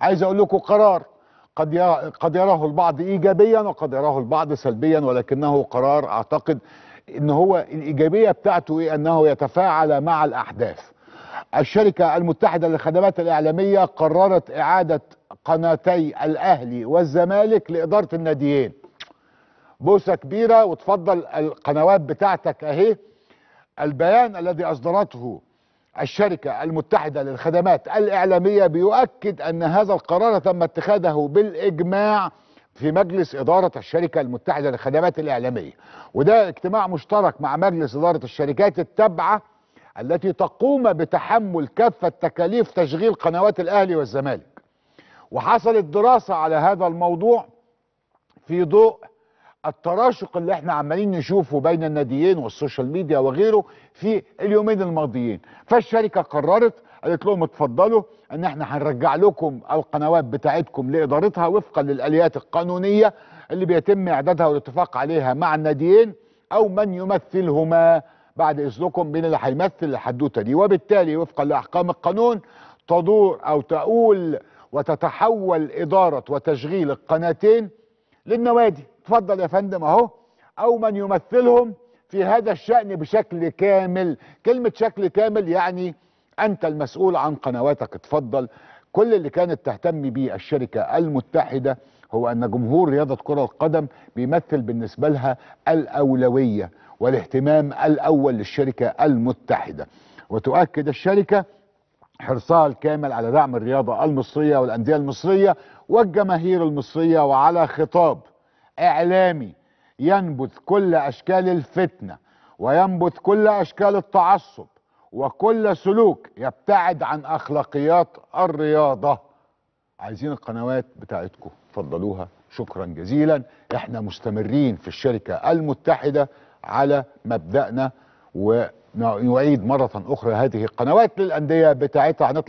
عايز اقول لكم قرار قد قد يراه البعض ايجابيا وقد يراه البعض سلبيا ولكنه قرار اعتقد ان هو الايجابيه بتاعته ايه انه يتفاعل مع الاحداث الشركه المتحده للخدمات الاعلاميه قررت اعاده قناتي الاهلي والزمالك لاداره الناديين بوسه كبيره وتفضل القنوات بتاعتك اهي البيان الذي اصدرته الشركة المتحدة للخدمات الإعلامية بيؤكد أن هذا القرار تم اتخاذه بالإجماع في مجلس إدارة الشركة المتحدة للخدمات الإعلامية وده اجتماع مشترك مع مجلس إدارة الشركات التابعة التي تقوم بتحمل كافة تكاليف تشغيل قنوات الأهلي والزمالك وحصلت دراسة على هذا الموضوع في ضوء التراشق اللي احنا عمالين نشوفه بين الناديين والسوشيال ميديا وغيره في اليومين الماضيين فالشركه قررت قالت لهم اتفضلوا ان احنا هنرجع لكم القنوات بتاعتكم لادارتها وفقا للاليات القانونيه اللي بيتم اعدادها والاتفاق عليها مع الناديين او من يمثلهما بعد اذنكم مين اللي هيمثل الحدوته دي وبالتالي وفقا لاحكام القانون تدور او تؤول وتتحول اداره وتشغيل القناتين للنوادي اتفضل يا فندم اهو او من يمثلهم في هذا الشأن بشكل كامل كلمة شكل كامل يعني أنت المسؤول عن قنواتك اتفضل كل اللي كانت تهتم به الشركة المتحدة هو أن جمهور رياضة كرة القدم بيمثل بالنسبة لها الأولوية والاهتمام الأول للشركة المتحدة وتؤكد الشركة حرصها الكامل على دعم الرياضة المصرية والأندية المصرية والجماهير المصرية وعلى خطاب اعلامي ينبذ كل اشكال الفتنه وينبذ كل اشكال التعصب وكل سلوك يبتعد عن اخلاقيات الرياضه عايزين القنوات بتاعتكم فضلوها شكرا جزيلا احنا مستمرين في الشركه المتحده على مبدأنا ونعيد مره اخرى هذه القنوات للانديه بتاعتها هنطلع